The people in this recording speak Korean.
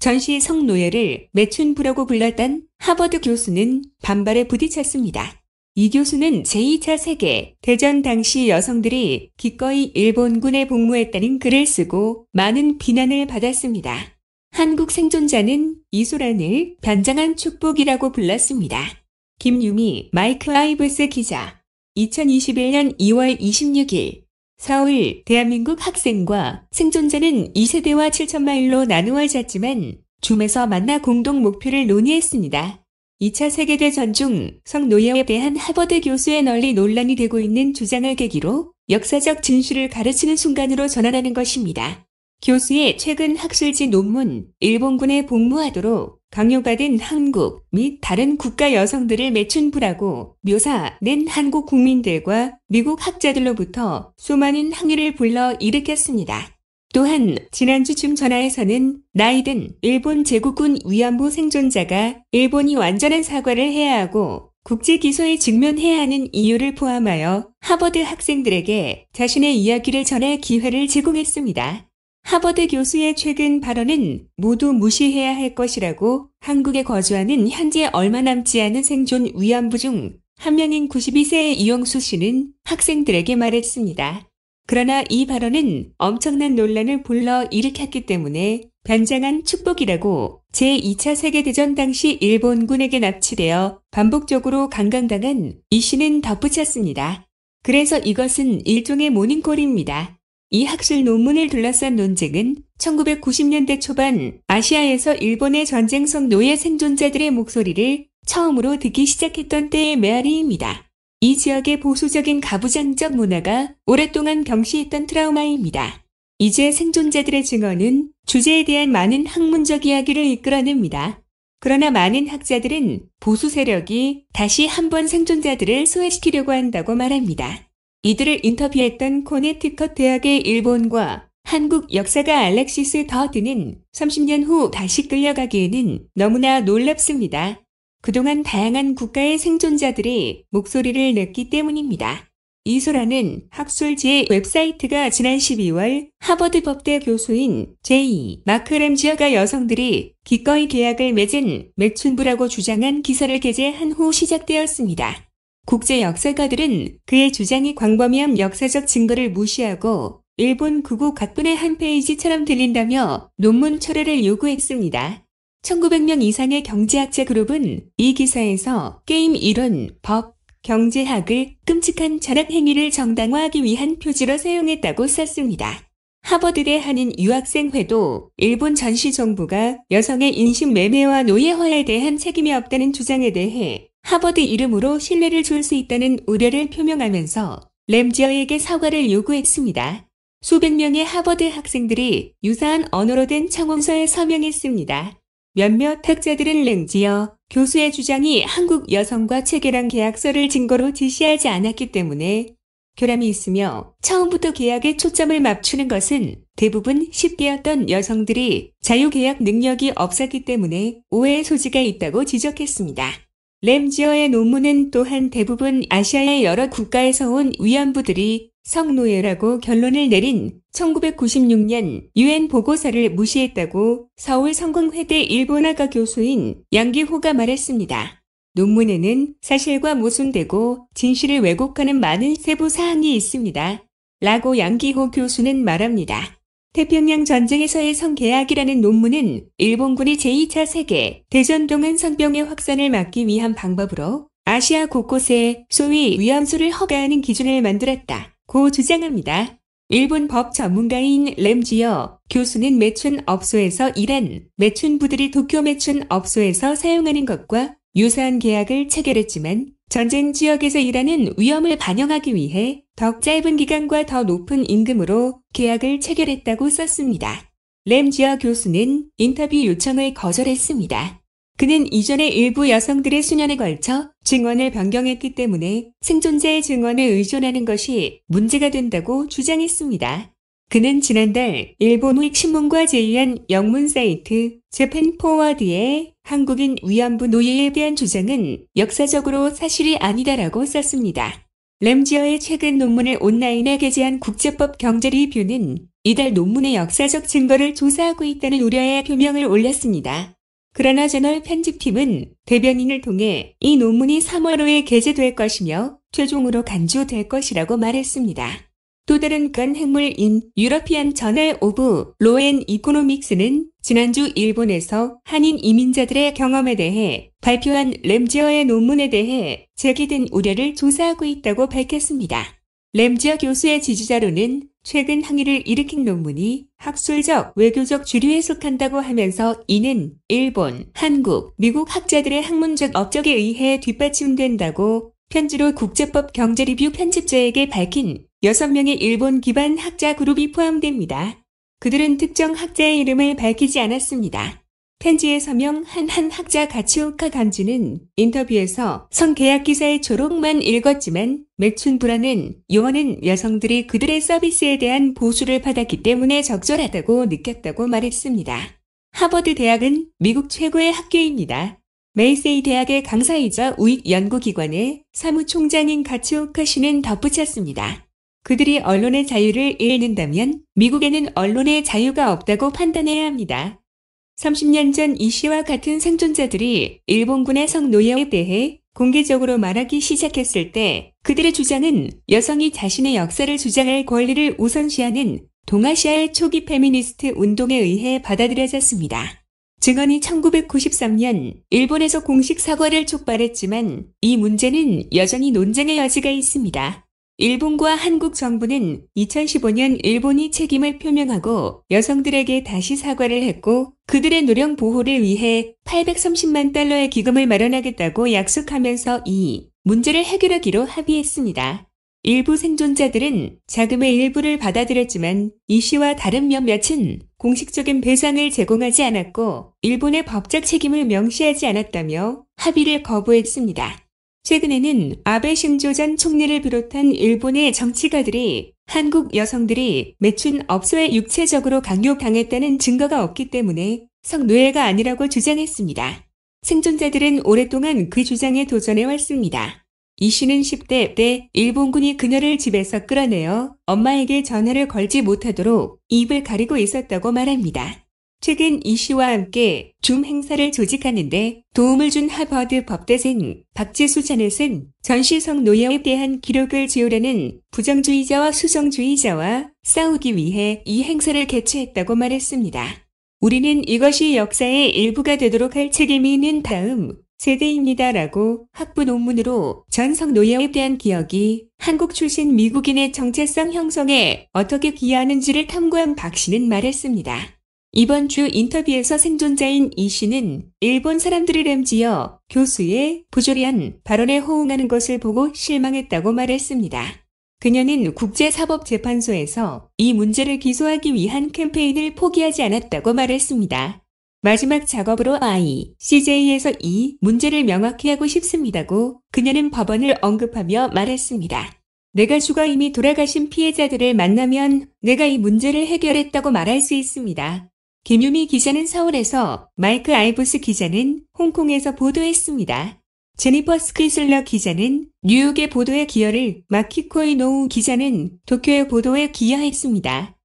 전시 성노예를 매춘부라고 불렀던 하버드 교수는 반발에 부딪혔습니다. 이 교수는 제2차 세계 대전 당시 여성들이 기꺼이 일본군에 복무했다는 글을 쓰고 많은 비난을 받았습니다. 한국 생존자는 이소란을 변장한 축복이라고 불렀습니다. 김유미 마이크 아이브스 기자 2021년 2월 26일 4월 대한민국 학생과 생존자는 2세대와 7천마일로 나누어 졌지만 줌에서 만나 공동 목표를 논의했습니다. 2차 세계대전 중 성노예에 대한 하버드 교수의 널리 논란이 되고 있는 주장을 계기로 역사적 진실을 가르치는 순간으로 전환하는 것입니다. 교수의 최근 학술지 논문 일본군에 복무하도록 강요받은 한국 및 다른 국가 여성들을 매춘부라고 묘사낸 한국 국민들과 미국 학자들로부터 수많은 항의를 불러 일으켰습니다. 또한 지난주쯤 전화에서는 나이든 일본 제국군 위안부 생존자가 일본이 완전한 사과를 해야 하고 국제 기소에 직면해야 하는 이유를 포함하여 하버드 학생들에게 자신의 이야기를 전할 기회를 제공했습니다. 하버드 교수의 최근 발언은 모두 무시해야 할 것이라고 한국에 거주하는 현재 얼마 남지 않은 생존 위안부 중 한 명인 92세 의 이영수 씨는 학생들에게 말했습니다. 그러나 이 발언은 엄청난 논란을 불러 일으켰기 때문에 변장한 축복이라고 제2차 세계대전 당시 일본군에게 납치되어 반복적으로 강강당한이 씨는 덧붙였습니다. 그래서 이것은 일종의 모닝콜입니다. 이 학술 논문을 둘러싼 논쟁은 1990년대 초반 아시아에서 일본의 전쟁 성 노예 생존자들의 목소리를 처음으로 듣기 시작했던 때의 메아리입니다. 이 지역의 보수적인 가부장적 문화가 오랫동안 경시했던 트라우마입니다. 이제 생존자들의 증언은 주제에 대한 많은 학문적 이야기를 이끌어냅니다. 그러나 많은 학자들은 보수 세력이 다시 한번 생존자들을 소외시키려고 한다고 말합니다. 이들을 인터뷰했던 코네티컷 대학의 일본과 한국 역사가 알렉시스 더드는 30년 후 다시 끌려가기에는 너무나 놀랍습니다. 그동안 다양한 국가의 생존자들이 목소리를 냈기 때문입니다. 이소라는 학술지의 웹사이트가 지난 12월 하버드법대 교수인 제이 마크 램지어가 여성들이 기꺼이 계약을 맺은 맥춘부라고 주장한 기사를 게재한 후 시작되었습니다. 국제 역사가들은 그의 주장이 광범위한 역사적 증거를 무시하고 일본 구구 각본의 한 페이지처럼 들린다며 논문 철회를 요구했습니다. 1900명 이상의 경제학자 그룹은 이 기사에서 게임 이론, 법, 경제학을 끔찍한 자학행위를 정당화하기 위한 표지로 사용했다고 썼습니다. 하버드대 한인 유학생회도 일본 전시 정부가 여성의 인식 매매와 노예화에 대한 책임이 없다는 주장에 대해 하버드 이름으로 신뢰를 줄 수 있다는 우려를 표명하면서 램지어에게 사과를 요구했습니다. 수백 명의 하버드 학생들이 유사한 언어로 된 청원서에 서명했습니다. 몇몇 학자들은 램지어 교수의 주장이 한국 여성과 체결한 계약서를 증거로 지시하지 않았기 때문에 결함이 있으며 처음부터 계약에 초점을 맞추는 것은 대부분 10대였던 여성들이 자유계약 능력이 없었기 때문에 오해의 소지가 있다고 지적했습니다. 램지어의 논문은 또한 대부분 아시아의 여러 국가에서 온 위안부들이 성노예라고 결론을 내린 1996년 유엔 보고서를 무시했다고 서울 성공회대 일본학과 교수인 양기호가 말했습니다. 논문에는 사실과 모순되고 진실을 왜곡하는 많은 세부 사항이 있습니다. 라고 양기호 교수는 말합니다. 태평양 전쟁에서의 성계약이라는 논문은 일본군이 제2차 세계 대전동안 성병의 확산을 막기 위한 방법으로 아시아 곳곳에 소위 위암수를 허가하는 기준을 만들었다. 고 주장합니다. 일본 법 전문가인 램지어 교수는 매춘업소에서 일한 매춘부들이 도쿄 매춘업소에서 사용하는 것과 유사한 계약을 체결했지만 전쟁 지역에서 일하는 위험을 반영하기 위해 더 짧은 기간과 더 높은 임금으로 계약을 체결했다고 썼습니다. 램지어 교수는 인터뷰 요청을 거절했습니다. 그는 이전에 일부 여성들의 수년에 걸쳐 증언을 변경했기 때문에 생존자의 증언에 의존하는 것이 문제가 된다고 주장했습니다. 그는 지난달 일본 윅 신문과 제의한 영문 사이트 재팬 포워드에 한국인 위안부 노예에 대한 주장은 역사적으로 사실이 아니다라고 썼습니다. 램지어의 최근 논문을 온라인에 게재한 국제법 경제 리뷰는 이달 논문의 역사적 증거를 조사하고 있다는 우려의 표명을 올렸습니다. 그러나 저널 편집팀은 대변인을 통해 이 논문이 3월호에 게재될 것이며 최종으로 간주될 것이라고 말했습니다. 또 다른 간 핵물인 유러피안 저널 오브 로엔 이코노믹스는 지난주 일본에서 한인 이민자들의 경험에 대해 발표한 램지어의 논문에 대해 제기된 우려를 조사하고 있다고 밝혔습니다. 램지어 교수의 지지자로는 최근 항의를 일으킨 논문이 학술적, 외교적 주류에 속한다고 하면서 이는 일본, 한국, 미국 학자들의 학문적 업적에 의해 뒷받침된다고 편지로 국제법 경제리뷰 편집자에게 밝힌 6명의 일본 기반 학자 그룹이 포함됩니다. 그들은 특정 학자의 이름을 밝히지 않았습니다. 편지에 서명한 한 학자 가치오카 간주는 인터뷰에서 성계약 기사의 조록만 읽었지만 맥춘브라는 요원은 여성들이 그들의 서비스에 대한 보수를 받았기 때문에 적절하다고 느꼈다고 말했습니다. 하버드 대학은 미국 최고의 학교입니다. 메이세이 대학의 강사이자 우익 연구기관의 사무총장인 가치오카 씨는 덧붙였습니다. 그들이 언론의 자유를 잃는다면 미국에는 언론의 자유가 없다고 판단해야 합니다. 30년 전 이 씨와 같은 생존자들이 일본군의 성노예에 대해 공개적으로 말하기 시작했을 때 그들의 주장은 여성이 자신의 역사를 주장할 권리를 우선시하는 동아시아의 초기 페미니스트 운동에 의해 받아들여졌습니다. 증언이 1993년 일본에서 공식 사과를 촉발했지만 이 문제는 여전히 논쟁의 여지가 있습니다. 일본과 한국 정부는 2015년 일본이 책임을 표명하고 여성들에게 다시 사과를 했고 그들의 노령 보호를 위해 830만 달러의 기금을 마련하겠다고 약속하면서 이 문제를 해결하기로 합의했습니다. 일부 생존자들은 자금의 일부를 받아들였지만 이 씨와 다른 몇몇은 공식적인 배상을 제공하지 않았고 일본의 법적 책임을 명시하지 않았다며 합의를 거부했습니다. 최근에는 아베 신조 전 총리를 비롯한 일본의 정치가들이 한국 여성들이 매춘 업소에 육체적으로 강요당했다는 증거가 없기 때문에 성노예가 아니라고 주장했습니다. 생존자들은 오랫동안 그 주장에 도전해 왔습니다. 이 씨는 10대 때 일본군이 그녀를 집에서 끌어내어 엄마에게 전화를 걸지 못하도록 입을 가리고 있었다고 말합니다. 최근 이 씨와 함께 줌 행사를 조직하는데 도움을 준 하버드 법대생 박재수 자넷은 전시성 노예에 대한 기록을 지우려는 부정주의자와 수정주의자와 싸우기 위해 이 행사를 개최했다고 말했습니다. 우리는 이것이 역사의 일부가 되도록 할 책임이 있는 다음 세대입니다라고 학부 논문으로 전성 노예에 대한 기억이 한국 출신 미국인의 정체성 형성에 어떻게 기여하는지를 탐구한 박 씨는 말했습니다. 이번 주 인터뷰에서 생존자인 이 씨는 일본 사람들을 램지어 교수의 부조리한 발언에 호응하는 것을 보고 실망했다고 말했습니다. 그녀는 국제사법재판소에서 이 문제를 기소하기 위한 캠페인을 포기하지 않았다고 말했습니다. 마지막 작업으로 I, CJ에서 이 문제를 명확히 하고 싶습니다고 그녀는 법원을 언급하며 말했습니다. 내가 죽어 이미 돌아가신 피해자들을 만나면 내가 이 문제를 해결했다고 말할 수 있습니다. 김유미 기자는 서울에서 마이크 아이보스 기자는 홍콩에서 보도했습니다. 제니퍼 스퀴슬러 크 기자는 뉴욕의 보도에 기여를 마키코이 노우 기자는 도쿄의 보도에 기여했습니다.